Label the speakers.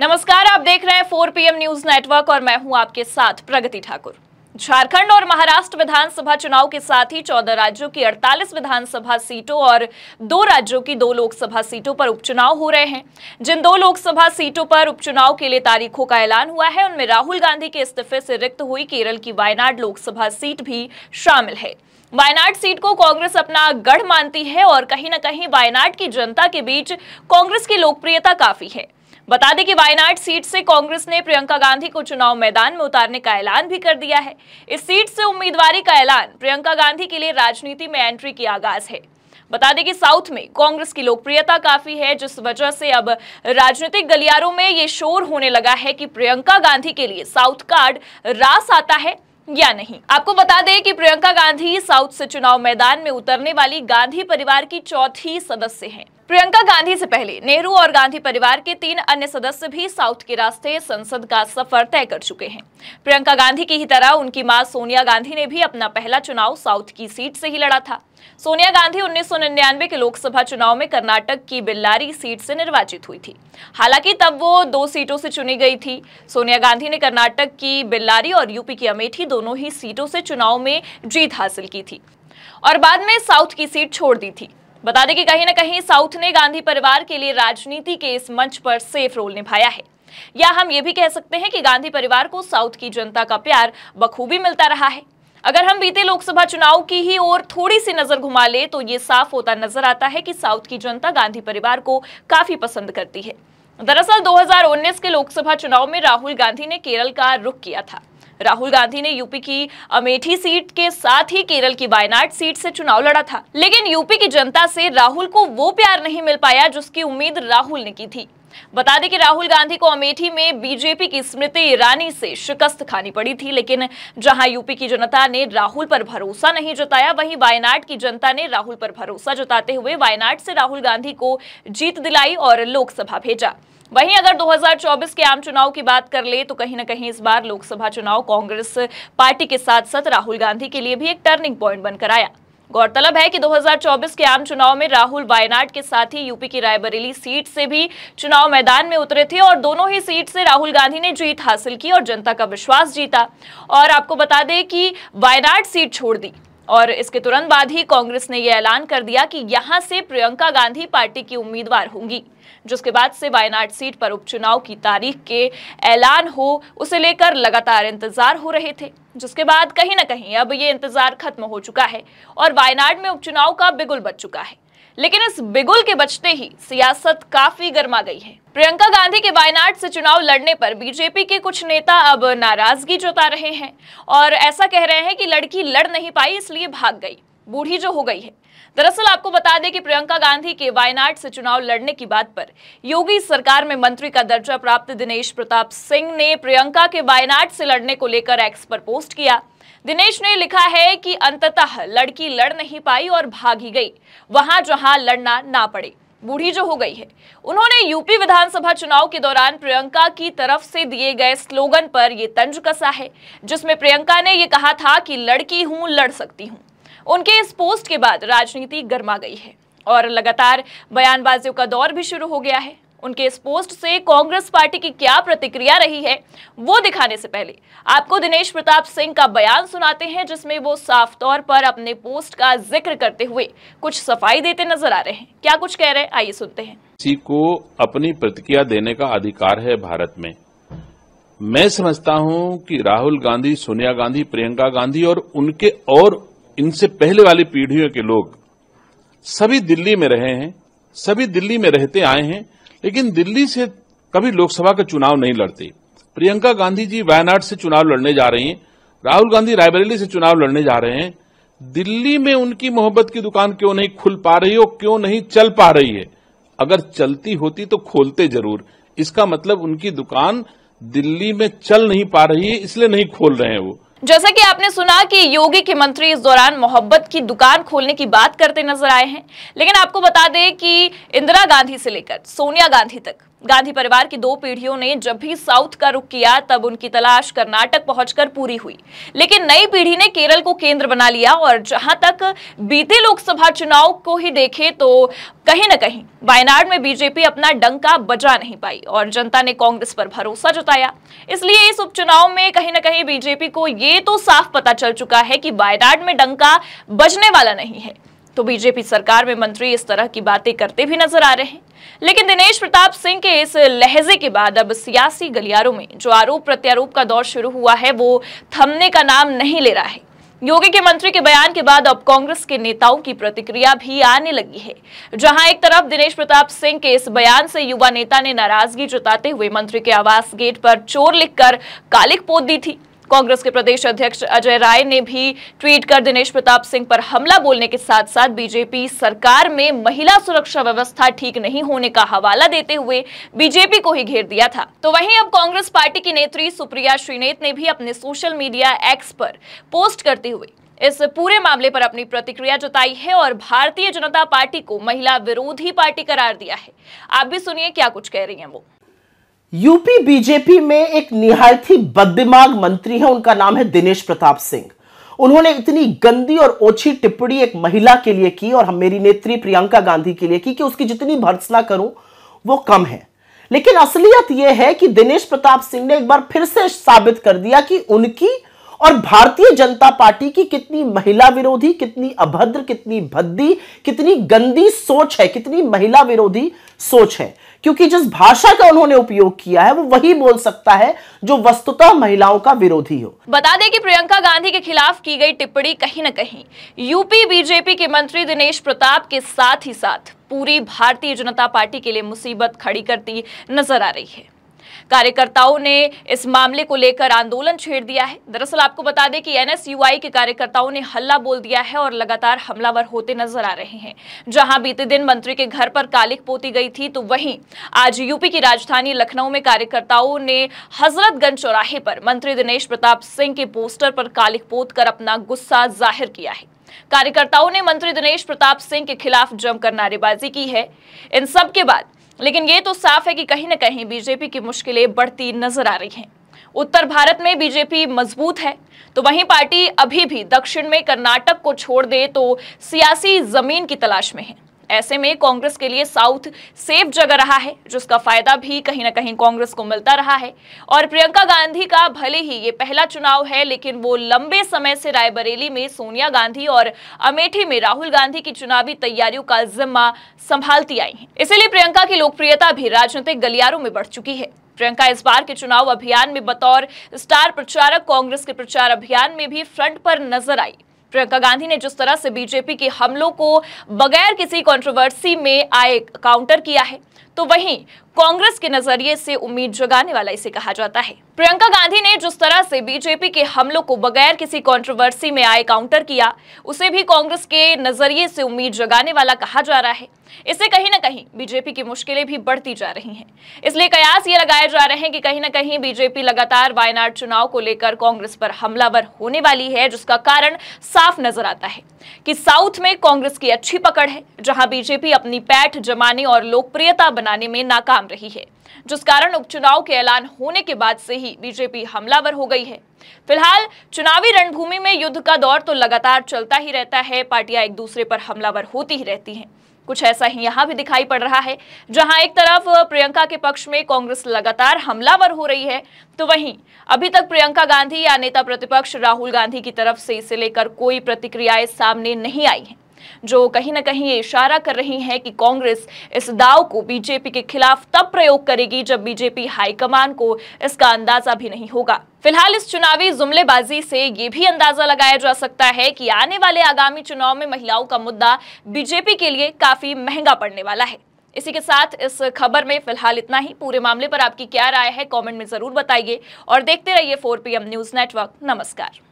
Speaker 1: नमस्कार आप देख रहे हैं 4 पीएम न्यूज नेटवर्क और मैं हूं आपके साथ प्रगति ठाकुर झारखंड और महाराष्ट्र विधानसभा चुनाव के साथ ही 14 राज्यों की 48 विधानसभा सीटों और दो राज्यों की दो लोकसभा सीटों पर उपचुनाव हो रहे हैं जिन दो लोकसभा सीटों पर उपचुनाव के लिए तारीखों का ऐलान हुआ है उनमें राहुल गांधी के इस्तीफे से रिक्त हुई केरल की वायनाड लोकसभा सीट भी शामिल है वायनाड सीट को कांग्रेस अपना गढ़ मानती है और कहीं ना कहीं वायनाड की जनता के बीच कांग्रेस की लोकप्रियता काफी है बता दें कि वायनाड सीट से कांग्रेस ने प्रियंका गांधी को चुनाव मैदान में उतारने का ऐलान भी कर दिया है इस सीट से उम्मीदवारी का ऐलान प्रियंका गांधी के लिए राजनीति में एंट्री की आगाज है बता दें कि साउथ में कांग्रेस की लोकप्रियता काफी है जिस वजह से अब राजनीतिक गलियारों में ये शोर होने लगा है कि प्रियंका गांधी के लिए साउथ कार्ड रास आता है या नहीं आपको बता दें कि प्रियंका गांधी साउथ से चुनाव मैदान में उतरने वाली गांधी परिवार की चौथी सदस्य हैं प्रियंका गांधी से पहले नेहरू और गांधी परिवार के तीन अन्य सदस्य भी साउथ के रास्ते संसद का सफर तय कर चुके हैं प्रियंका गांधी की ही तरह उनकी मां सोनिया गांधी ने भी अपना पहला चुनाव साउथ की सीट से ही लड़ा था सोनिया गांधी उन्नीस के लोकसभा चुनाव में कर्नाटक की बिल्लारी सीट से निर्वाचित हुई थी हालांकि तब वो दो सीटों से चुनी गई थी सोनिया गांधी ने कर्नाटक की बिल्लारी और यूपी की अमेठी दोनों ही सीटों से चुनाव में जीत हासिल की थी और बाद में साउथ की सीट छोड़ दी थी बता दें कि कहीं ना कहीं साउथ ने गांधी परिवार के लिए राजनीति के इस मंच पर सेफ रोल निभाया है या हम ये भी कह सकते हैं कि गांधी परिवार को साउथ की जनता का प्यार बखूबी मिलता रहा है अगर हम बीते लोकसभा चुनाव की ही ओर थोड़ी सी नजर घुमा ले तो ये साफ होता नजर आता है कि साउथ की जनता गांधी परिवार को काफी पसंद करती है दरअसल 2019 के लोकसभा चुनाव में राहुल गांधी ने केरल का रुख किया था राहुल गांधी ने यूपी की अमेठी सीट के साथ ही केरल की वायनाड सीट से चुनाव लड़ा था लेकिन यूपी की जनता से राहुल को वो प्यार नहीं मिल पाया जिसकी उम्मीद राहुल ने की थी बता दें कि राहुल गांधी को अमेठी में बीजेपी की स्मृति ईरानी से शिकस्त खानी पड़ी थी लेकिन जहां यूपी की जनता ने राहुल पर भरोसा नहीं जताया वहीं वायनाड की जनता ने राहुल पर भरोसा जताते हुए वायनाड से राहुल गांधी को जीत दिलाई और लोकसभा भेजा वहीं अगर 2024 के आम चुनाव की बात कर ले तो कहीं ना कहीं इस बार लोकसभा चुनाव कांग्रेस पार्टी के साथ साथ राहुल गांधी के लिए भी एक टर्निंग पॉइंट बनकर आया गौरतलब है कि 2024 के आम चुनाव में राहुल वायनाड के साथ ही यूपी की रायबरेली सीट से भी चुनाव मैदान में उतरे थे और दोनों ही सीट से राहुल गांधी ने जीत हासिल की और जनता का विश्वास जीता और आपको बता दें कि वायनाड सीट छोड़ दी और इसके तुरंत बाद ही कांग्रेस ने यह ऐलान कर दिया कि यहां से प्रियंका गांधी पार्टी की उम्मीदवार होंगी जिसके बाद से वायनाड सीट पर उपचुनाव की तारीख के ऐलान हो उसे लेकर लगातार इंतजार हो रहे थे जिसके बाद कहीं ना कहीं अब ये इंतजार खत्म हो चुका है और वायनाड में उपचुनाव का बिगुल बच चुका है लेकिन इस बिगुल के बचते ही सियासत काफी गर्मा गई है प्रियंका गांधी के वायनाड से चुनाव लड़ने पर बीजेपी के कुछ नेता अब नाराजगी जता रहे हैं और ऐसा कह रहे हैं कि लड़की लड़ नहीं पाई इसलिए भाग गई बूढ़ी जो हो गई है दरअसल आपको बता दें कि प्रियंका गांधी के वायनाड से चुनाव लड़ने की बात पर योगी सरकार में मंत्री का दर्जा प्राप्त दिनेश प्रताप सिंह ने प्रियंका के वायनाड से लड़ने को लेकर एक्स पर पोस्ट किया दिनेश ने लिखा है कि अंततः लड़की लड़ नहीं पाई और भागी गई वहां जहां लड़ना ना पड़े बूढ़ी जो हो गई है उन्होंने यूपी विधानसभा चुनाव के दौरान प्रियंका की तरफ से दिए गए स्लोगन पर यह तंज कसा है जिसमें प्रियंका ने यह कहा था कि लड़की हूं लड़ सकती हूं उनके इस पोस्ट के बाद राजनीति गर्मा गई है और लगातार बयानबाजियों का दौर भी शुरू हो गया है उनके इस पोस्ट से कांग्रेस पार्टी की क्या प्रतिक्रिया रही है वो दिखाने से पहले आपको दिनेश प्रताप सिंह का बयान सुनाते हैं जिसमें वो साफ तौर पर अपने पोस्ट का जिक्र करते हुए कुछ सफाई देते नजर आ रहे हैं क्या कुछ कह रहे हैं आइए सुनते हैं किसी को अपनी प्रतिक्रिया देने का अधिकार है भारत में मैं समझता हूं कि राहुल गांधी सोनिया गांधी प्रियंका गांधी और उनके और इनसे पहले वाली पीढ़ियों के लोग सभी दिल्ली में रहे हैं सभी दिल्ली में रहते आए हैं लेकिन दिल्ली से कभी लोकसभा का चुनाव नहीं लड़ते प्रियंका गांधी जी वायनाड से चुनाव लड़ने जा रही हैं राहुल गांधी रायबरेली से चुनाव लड़ने जा रहे हैं दिल्ली में उनकी मोहब्बत की दुकान क्यों नहीं खुल पा रही और क्यों नहीं चल पा रही है अगर चलती होती तो खोलते जरूर इसका मतलब उनकी दुकान दिल्ली में चल नहीं पा रही है इसलिए नहीं खोल रहे हैं वो जैसा कि आपने सुना कि योगी के मंत्री इस दौरान मोहब्बत की दुकान खोलने की बात करते नजर आए हैं लेकिन आपको बता दें कि इंदिरा गांधी से लेकर सोनिया गांधी तक गांधी परिवार की दो पीढ़ियों ने जब भी साउथ का रुख किया तब उनकी तलाश कर्नाटक पहुंचकर पूरी हुई लेकिन नई पीढ़ी ने केरल को केंद्र बना लिया और जहां तक बीते लोकसभा चुनाव को ही देखे तो कहीं ना कहीं वायनाड में बीजेपी अपना डंका बजा नहीं पाई और जनता ने कांग्रेस पर भरोसा जताया इसलिए इस उपचुनाव में कहीं ना कहीं बीजेपी को ये तो साफ पता चल चुका है कि वायनाड में डंका बजने वाला नहीं है तो बीजेपी सरकार में मंत्री इस तरह की बातें करते भी नजर आ रहे हैं लेकिन दिनेश प्रताप सिंह के इस लहजे के बाद अब सियासी गलियारों में जो आरोप प्रत्यारोप का दौर शुरू हुआ है वो थमने का नाम नहीं ले रहा है योगी के मंत्री के बयान के बाद अब कांग्रेस के नेताओं की प्रतिक्रिया भी आने लगी है जहां एक तरफ दिनेश प्रताप सिंह के इस बयान से युवा नेता ने नाराजगी जताते हुए मंत्री के आवास गेट पर चोर लिखकर कालिक पोत दी थी कांग्रेस के प्रदेश अध्यक्ष अजय राय ने भी ट्वीट कर दिनेश प्रताप सिंह पर हमला बोलने के साथ साथ बीजेपी सरकार में महिला सुरक्षा व्यवस्था ठीक नहीं होने का हवाला देते हुए बीजेपी को ही घेर दिया था तो वहीं अब कांग्रेस पार्टी की नेत्री सुप्रिया श्रीनेत ने भी अपने सोशल मीडिया एक्स पर पोस्ट करते हुए इस पूरे मामले पर अपनी प्रतिक्रिया जताई है और भारतीय जनता पार्टी को महिला विरोधी पार्टी करार दिया है आप भी सुनिए क्या कुछ कह रही हैं वो यूपी बीजेपी में एक ही बददिमाग मंत्री है उनका नाम है दिनेश प्रताप सिंह उन्होंने इतनी गंदी और ओछी टिप्पणी एक महिला के लिए की और हम मेरी नेत्री प्रियंका गांधी के लिए की कि उसकी जितनी भर्सना करूं वो कम है लेकिन असलियत यह है कि दिनेश प्रताप सिंह ने एक बार फिर से साबित कर दिया कि उनकी और भारतीय जनता पार्टी की कितनी महिला विरोधी कितनी अभद्र कितनी भद्दी कितनी गंदी सोच है कितनी महिला विरोधी सोच है क्योंकि जिस भाषा का उन्होंने उपयोग किया है वो वही बोल सकता है जो वस्तुतः महिलाओं का विरोधी हो बता दें कि प्रियंका गांधी के खिलाफ की गई टिप्पणी कहीं ना कहीं यूपी बीजेपी के मंत्री दिनेश प्रताप के साथ ही साथ पूरी भारतीय जनता पार्टी के लिए मुसीबत खड़ी करती नजर आ रही है कार्यकर्ताओं ने इस मामले को लेकर आंदोलन छेड़ दिया है दरअसल आपको बता दें कि एनएसयूआई के कार्यकर्ताओं ने हल्ला बोल दिया है और लगातार हमलावर होते नजर आ रहे हैं जहां बीते दिन मंत्री के घर पर कालिक पोती गई थी तो वहीं आज यूपी की राजधानी लखनऊ में कार्यकर्ताओं ने हजरतगंज चौराहे पर मंत्री दिनेश प्रताप सिंह के पोस्टर पर कालिक पोत कर अपना गुस्सा जाहिर किया है कार्यकर्ताओं ने मंत्री दिनेश प्रताप सिंह के खिलाफ जमकर नारेबाजी की है इन सब के बाद लेकिन ये तो साफ है कि कहीं ना कहीं बीजेपी की मुश्किलें बढ़ती नजर आ रही हैं उत्तर भारत में बीजेपी मजबूत है तो वहीं पार्टी अभी भी दक्षिण में कर्नाटक को छोड़ दे तो सियासी जमीन की तलाश में है ऐसे में कांग्रेस के लिए साउथ सेफ जगह रहा है जिसका फायदा भी कहीं ना कहीं कांग्रेस को मिलता रहा है और प्रियंका गांधी का भले ही ये पहला चुनाव है लेकिन वो लंबे समय से रायबरेली में सोनिया गांधी और अमेठी में राहुल गांधी की चुनावी तैयारियों का जिम्मा संभालती आई है इसीलिए प्रियंका की लोकप्रियता भी राजनीतिक गलियारों में बढ़ चुकी है प्रियंका इस बार के चुनाव अभियान में बतौर स्टार प्रचारक कांग्रेस के प्रचार अभियान में भी फ्रंट पर नजर आई प्रियंका गांधी ने जिस तरह से बीजेपी के हमलों को बगैर किसी कंट्रोवर्सी में आए काउंटर किया है तो वहीं कांग्रेस के नजरिए से उम्मीद जगाने वाला इसे कहा जाता है प्रियंका गांधी ने जिस तरह से बीजेपी के हमलों को बगैर किसी कंट्रोवर्सी में आए काउंटर किया उसे भी कांग्रेस के नजरिए से उम्मीद जगाने वाला कहा जा रहा है इससे कहीं ना कहीं बीजेपी की मुश्किलें भी बढ़ती जा रही हैं इसलिए कयास ये लगाए जा रहे हैं कि कहीं ना कहीं बीजेपी लगातार वायनाड चुनाव को लेकर कांग्रेस पर हमलावर होने वाली है जिसका कारण साफ नजर आता है कि साउथ में कांग्रेस की अच्छी पकड़ है जहां बीजेपी अपनी पैठ जमाने और लोकप्रियता बनाने में नाकाम रही है जिस कारण उपचुनाव के ऐलान होने के बाद से ही बीजेपी हमलावर हो गई है फिलहाल चुनावी रणभूमि में युद्ध का दौर तो लगातार चलता ही रहता है पार्टियां एक दूसरे पर हमलावर होती ही रहती हैं कुछ ऐसा ही यहां भी दिखाई पड़ रहा है जहां एक तरफ प्रियंका के पक्ष में कांग्रेस लगातार हमलावर हो रही है तो वहीं अभी तक प्रियंका गांधी या नेता प्रतिपक्ष राहुल गांधी की तरफ से इसे लेकर कोई प्रतिक्रियाएं सामने नहीं आई हैं जो कहीं ना कहीं ये इशारा कर रही हैं कि कांग्रेस इस दाव को बीजेपी के खिलाफ तब प्रयोग करेगी जब बीजेपी हाईकमान को इसका अंदाजा भी नहीं होगा फिलहाल इस चुनावी जुमलेबाजी से ये भी अंदाजा लगाया जा सकता है कि आने वाले आगामी चुनाव में महिलाओं का मुद्दा बीजेपी के लिए काफी महंगा पड़ने वाला है इसी के साथ इस खबर में फिलहाल इतना ही पूरे मामले पर आपकी क्या राय है कमेंट में जरूर बताइए और देखते रहिए 4 पीएम न्यूज नेटवर्क नमस्कार